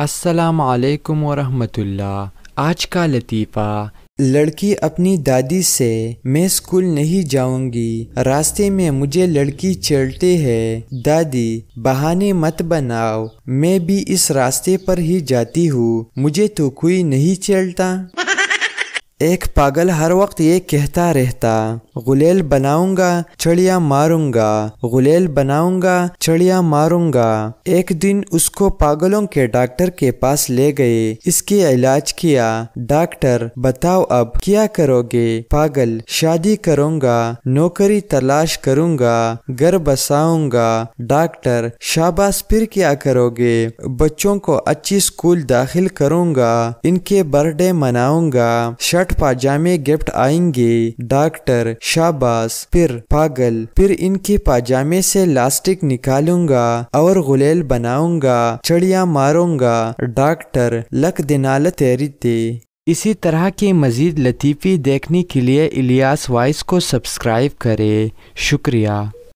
अस्सलाम वरहमतुल्लाह आज का लतीफ़ा लड़की अपनी दादी से मैं स्कूल नहीं जाऊंगी रास्ते में मुझे लड़की चलते है दादी बहाने मत बनाओ मैं भी इस रास्ते पर ही जाती हूँ मुझे तो कोई नहीं चलता एक पागल हर वक्त ये कहता रहता गुलेल बनाऊंगा चढ़िया मारूंगा गुलेल बनाऊंगा चढ़िया मारूंगा एक दिन उसको पागलों के डॉक्टर के पास ले गए इसके इलाज किया डॉक्टर बताओ अब क्या करोगे पागल शादी करूंगा नौकरी तलाश करूंगा घर बसाऊंगा डॉक्टर शाबाश फिर क्या करोगे बच्चों को अच्छी स्कूल दाखिल करूंगा इनके बर्थडे मनाऊंगा शर्ट फट पाजामे गिफ्ट आएंगे डॉक्टर शाबाश फिर पागल फिर इनके पाजामे से लास्टिक निकालूंगा और गुलेल बनाऊंगा चढ़िया मारूंगा डॉक्टर लक दिनाल तेरीते इसी तरह के मज़ीद लतीफ़ी देखने के लिए इलियास वॉइस को सब्सक्राइब करें शुक्रिया